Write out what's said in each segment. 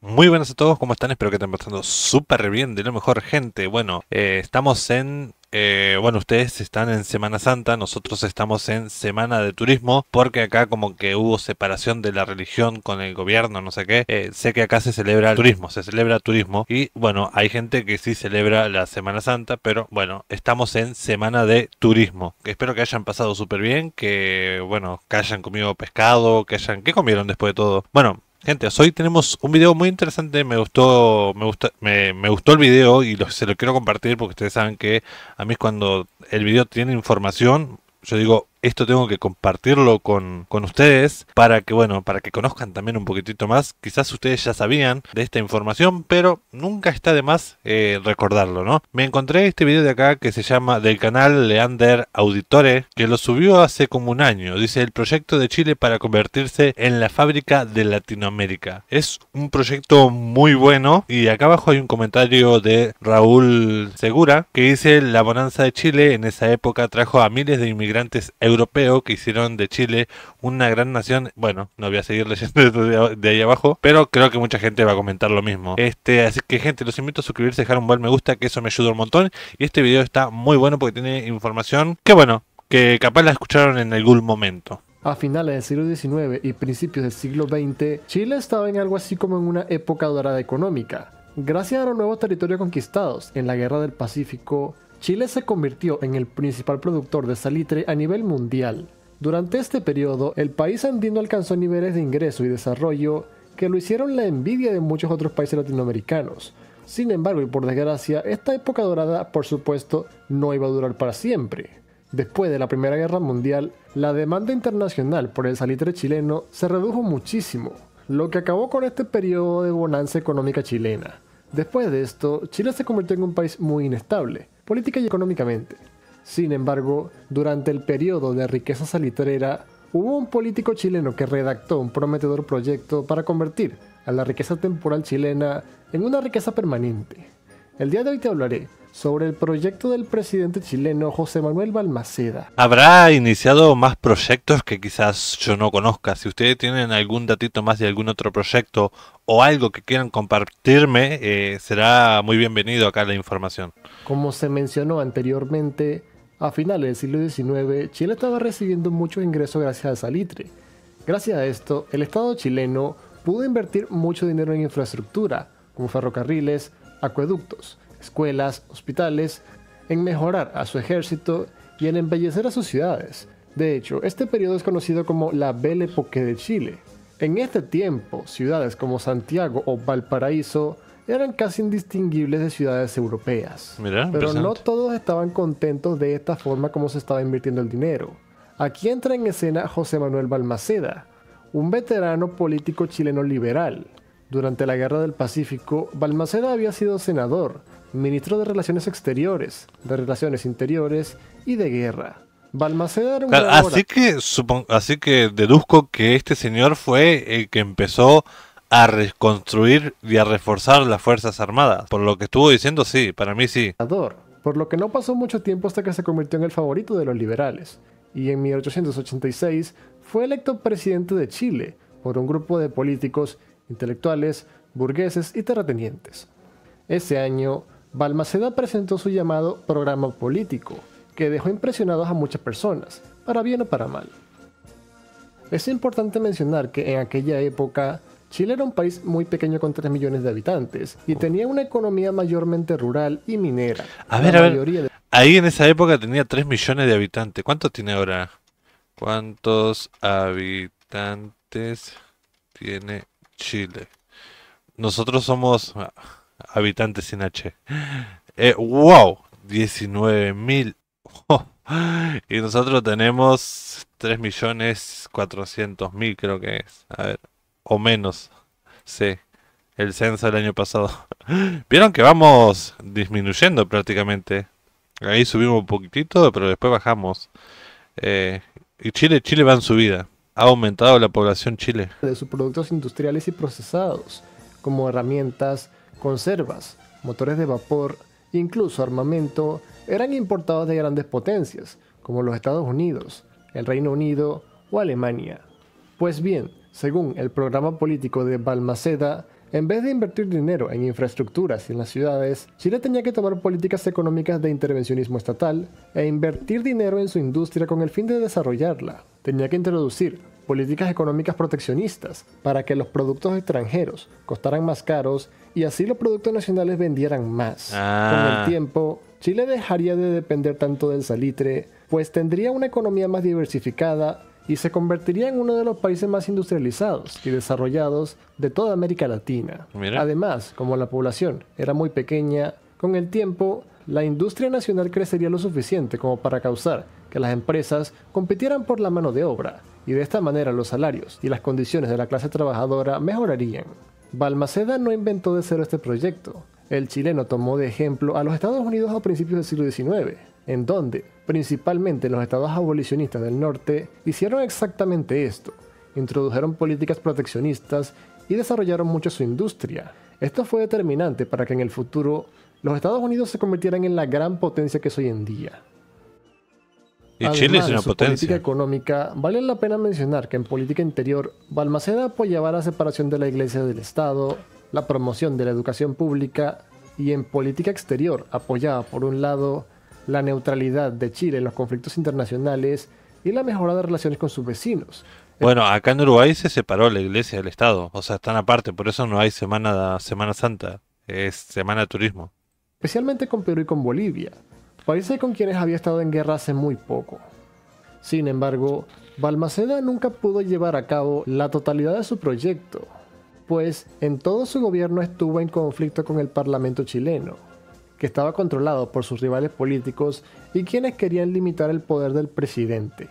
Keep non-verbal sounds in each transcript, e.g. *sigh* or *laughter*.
Muy buenas a todos, ¿cómo están? Espero que estén pasando súper bien, de lo mejor gente. Bueno, eh, estamos en... Eh, bueno, ustedes están en Semana Santa, nosotros estamos en Semana de Turismo, porque acá como que hubo separación de la religión con el gobierno, no sé qué. Eh, sé que acá se celebra el turismo, se celebra turismo. Y bueno, hay gente que sí celebra la Semana Santa, pero bueno, estamos en Semana de Turismo. Espero que hayan pasado súper bien, que bueno, que hayan comido pescado, que hayan... ¿Qué comieron después de todo? Bueno, Gente, hoy tenemos un video muy interesante, me gustó, me gusta, me, gustó el video y se lo quiero compartir porque ustedes saben que a mí cuando el video tiene información, yo digo, esto tengo que compartirlo con, ustedes para que, bueno, para que conozcan también un poquitito más. Quizás ustedes ya sabían de esta información, pero nunca está de más eh, recordarlo, ¿no? Me encontré este video de acá que se llama del canal Leander Auditore, que lo subió hace como un año. Dice el proyecto de Chile para convertirse en la fábrica de Latinoamérica. Es un proyecto muy bueno y acá abajo hay un comentario de Raúl Segura que dice la bonanza de Chile en esa época trajo a miles de inmigrantes europeos europeo que hicieron de Chile una gran nación. Bueno, no voy a seguir leyendo *laughs* de ahí abajo, pero creo que mucha gente va a comentar lo mismo. Este, así que gente, los invito a suscribirse, dejar un buen me gusta, que eso me ayuda un montón. Y este video está muy bueno porque tiene información que bueno, que capaz la escucharon en algún momento. A finales del siglo XIX y principios del siglo XX, Chile estaba en algo así como en una época dorada económica. Gracias a los nuevos territorios conquistados en la Guerra del Pacífico, Chile se convirtió en el principal productor de salitre a nivel mundial. Durante este periodo, el país andino alcanzó niveles de ingreso y desarrollo que lo hicieron la envidia de muchos otros países latinoamericanos. Sin embargo, y por desgracia, esta época dorada, por supuesto, no iba a durar para siempre. Después de la Primera Guerra Mundial, la demanda internacional por el salitre chileno se redujo muchísimo, lo que acabó con este periodo de bonanza económica chilena. Después de esto, Chile se convirtió en un país muy inestable, política y económicamente. Sin embargo, durante el periodo de riqueza salitrera, hubo un político chileno que redactó un prometedor proyecto para convertir a la riqueza temporal chilena en una riqueza permanente. El día de hoy te hablaré sobre el proyecto del presidente chileno José Manuel Balmaceda. Habrá iniciado más proyectos que quizás yo no conozca. Si ustedes tienen algún datito más de algún otro proyecto o algo que quieran compartirme, eh, será muy bienvenido acá la información. Como se mencionó anteriormente, a finales del siglo XIX Chile estaba recibiendo mucho ingresos gracias al salitre. Gracias a esto, el Estado chileno pudo invertir mucho dinero en infraestructura, como ferrocarriles, acueductos, escuelas, hospitales, en mejorar a su ejército y en embellecer a sus ciudades. De hecho, este periodo es conocido como la Belle Époque de Chile. En este tiempo, ciudades como Santiago o Valparaíso eran casi indistinguibles de ciudades europeas. Pero no todos estaban contentos de esta forma como se estaba invirtiendo el dinero. Aquí entra en escena José Manuel Balmaceda, un veterano político chileno liberal, durante la Guerra del Pacífico, Balmaceda había sido senador, ministro de Relaciones Exteriores, de Relaciones Interiores y de Guerra. Balmaceda era un así que así que deduzco que este señor fue el que empezó a reconstruir y a reforzar las Fuerzas Armadas. Por lo que estuvo diciendo, sí, para mí sí. Por lo que no pasó mucho tiempo hasta que se convirtió en el favorito de los liberales. Y en 1886 fue electo presidente de Chile por un grupo de políticos intelectuales, burgueses y terratenientes. Ese año, Balmaceda presentó su llamado programa político, que dejó impresionados a muchas personas, para bien o para mal. Es importante mencionar que en aquella época, Chile era un país muy pequeño con 3 millones de habitantes y tenía una economía mayormente rural y minera. A Ahí en esa época tenía 3 millones de habitantes. ¿Cuántos tiene ahora? ¿Cuántos habitantes tiene Chile. Nosotros somos ah, habitantes sin H. Eh, ¡Wow! 19.000. *laughs* Y nosotros tenemos 3.400.000, creo que es. A ver, o menos. Sí, el censo del año pasado. *laughs* Vieron que vamos disminuyendo prácticamente. Ahí subimos un poquitito, pero después bajamos. Eh, y Chile, Chile va en subida ha aumentado la población Chile. De sus productos industriales y procesados, como herramientas, conservas, motores de vapor, incluso armamento, eran importados de grandes potencias, como los Estados Unidos, el Reino Unido o Alemania. Pues bien, según el programa político de Balmaceda, en vez de invertir dinero en infraestructuras y en las ciudades, Chile tenía que tomar políticas económicas de intervencionismo estatal e invertir dinero en su industria con el fin de desarrollarla. Tenía que introducir políticas económicas proteccionistas para que los productos extranjeros costaran más caros y así los productos nacionales vendieran más. Ah. Con el tiempo, Chile dejaría de depender tanto del salitre, pues tendría una economía más diversificada y se convertiría en uno de los países más industrializados y desarrollados de toda América Latina. Además, como la población era muy pequeña, con el tiempo la industria nacional crecería lo suficiente como para causar que las empresas compitieran por la mano de obra, y de esta manera los salarios y las condiciones de la clase trabajadora mejorarían. Balmaceda no inventó de cero este proyecto. El chileno tomó de ejemplo a los Estados Unidos a principios del siglo XIX, en donde Principalmente los estados abolicionistas del norte hicieron exactamente esto, introdujeron políticas proteccionistas y desarrollaron mucho su industria. Esto fue determinante para que en el futuro los Estados Unidos se convirtieran en la gran potencia que es hoy en día. Y Chile es una potencia. política económica, vale la pena mencionar que en política interior, Balmaceda apoyaba la separación de la Iglesia del Estado, la promoción de la educación pública y en política exterior apoyaba, por un lado, la neutralidad de Chile en los conflictos internacionales y la mejora de relaciones con sus vecinos. Bueno, acá en Uruguay se separó la iglesia del Estado, o sea, están aparte, por eso no hay Semana, semana Santa, es Semana Turismo. Especialmente con Perú y con Bolivia, países con quienes había estado en guerra hace muy poco. Sin embargo, Balmaceda nunca pudo llevar a cabo la totalidad de su proyecto, pues en todo su gobierno estuvo en conflicto con el Parlamento chileno que estaba controlado por sus rivales políticos y quienes querían limitar el poder del presidente.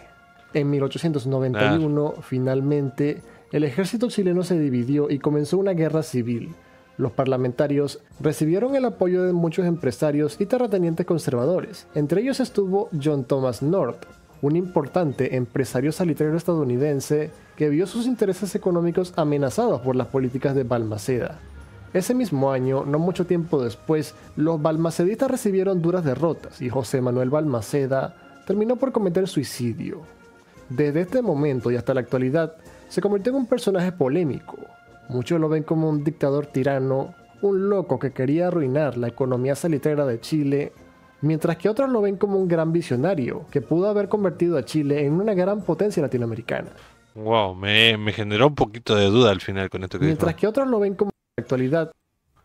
En 1891, ah. finalmente, el ejército chileno se dividió y comenzó una guerra civil. Los parlamentarios recibieron el apoyo de muchos empresarios y terratenientes conservadores. Entre ellos estuvo John Thomas North, un importante empresario salitrero estadounidense que vio sus intereses económicos amenazados por las políticas de Balmaceda. Ese mismo año, no mucho tiempo después, los balmacedistas recibieron duras derrotas y José Manuel Balmaceda terminó por cometer suicidio. Desde este momento y hasta la actualidad, se convirtió en un personaje polémico. Muchos lo ven como un dictador tirano, un loco que quería arruinar la economía salitrera de Chile, mientras que otros lo ven como un gran visionario que pudo haber convertido a Chile en una gran potencia latinoamericana. Wow, me, generó un poquito de duda al final con esto que Mientras que otros lo ven como actualidad.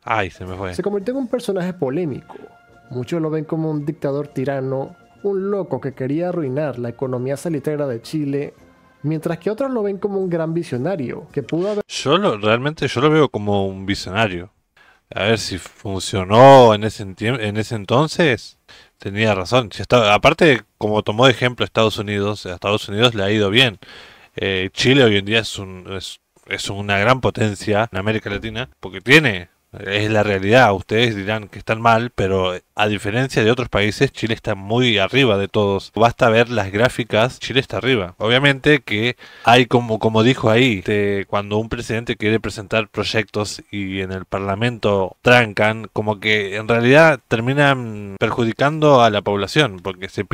Ay, se me fue. Se convirtió en un personaje polémico. Muchos lo ven como un dictador tirano, un loco que quería arruinar la economía salitera de Chile, mientras que otros lo ven como un gran visionario que pudo haber. Yo realmente yo lo veo como un visionario. A ver si funcionó en ese, en ese entonces. Tenía razón. aparte, como tomó de ejemplo Estados Unidos, a Estados Unidos le ha ido bien. Eh, Chile hoy en día es un, es una gran potencia en América Latina porque tiene es la realidad, ustedes dirán que están mal, pero eh, a diferencia de otros países, Chile está muy arriba de todos. Basta ver las gráficas, Chile está arriba. Obviamente que hay como, como dijo ahí, este, cuando un presidente quiere presentar proyectos y en el Parlamento trancan, como que en realidad terminan perjudicando a la población, porque se,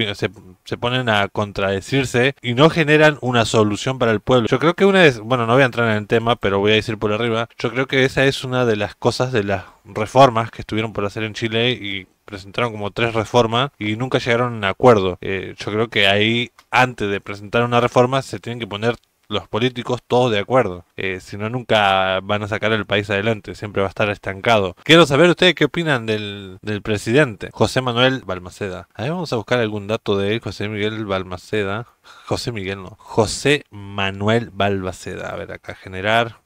se, ponen a contradecirse y no generan una solución para el pueblo. Yo creo que una es, bueno, no voy a entrar en el tema, pero voy a decir por arriba, yo creo que esa es una de las cosas de las reformas que estuvieron por hacer en Chile y presentaron como tres reformas y nunca llegaron a un acuerdo. Eh, yo creo que ahí, antes de presentar una reforma, se tienen que poner los políticos todos de acuerdo. Eh, si no, nunca van a sacar el país adelante, siempre va a estar estancado. Quiero saber ustedes qué opinan del, presidente, José Manuel Balmaceda. A ver, vamos a buscar algún dato de él, José Miguel Balmaceda. José Miguel no, José Manuel Balmaceda. A ver, acá generar.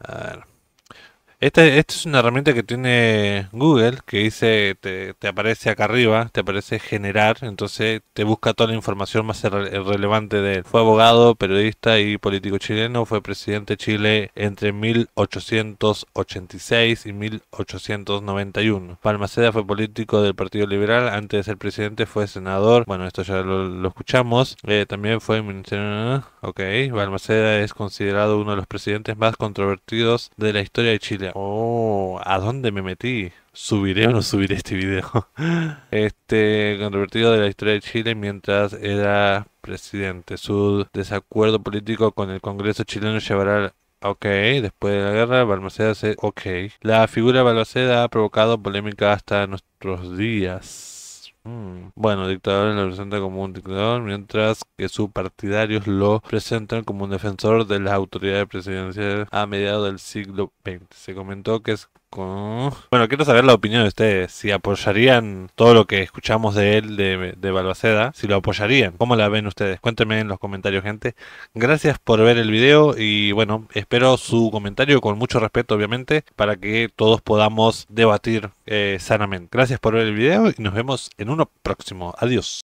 A ver. Esta, es una herramienta que tiene Google que dice, te, aparece acá arriba, te aparece generar, entonces te busca toda la información más relevante de él. Fue abogado, periodista y político chileno, fue presidente de Chile entre 1886 y 1891. Palmaceda fue político del Partido Liberal, antes de ser presidente fue senador, bueno, esto ya lo, escuchamos, eh, también fue ministro. Ok, Balmaceda es considerado uno de los presidentes más controvertidos de la historia de Chile oh, ¿a dónde me metí? ¿Subiré o no subiré este video? *laughs* este controvertido de la historia de Chile mientras era presidente. Su desacuerdo político con el Congreso chileno llevará Ok, después de la guerra, Balmaceda se... Ok. La figura de Balmaceda ha provocado polémica hasta nuestros días. Mm. Bueno, dictador lo presenta como un dictador, mientras que sus partidarios lo presentan como un defensor de las autoridades presidenciales a mediados del siglo XX. Se comentó que es bueno, quiero saber la opinión de ustedes. Si apoyarían todo lo que escuchamos de él, de, Balbaceda, si lo apoyarían. ¿Cómo la ven ustedes? Cuéntenme en los comentarios, gente. Gracias por ver el video y bueno, espero su comentario con mucho respeto, obviamente, para que todos podamos debatir eh, sanamente. Gracias por ver el video y nos vemos en uno próximo. Adiós.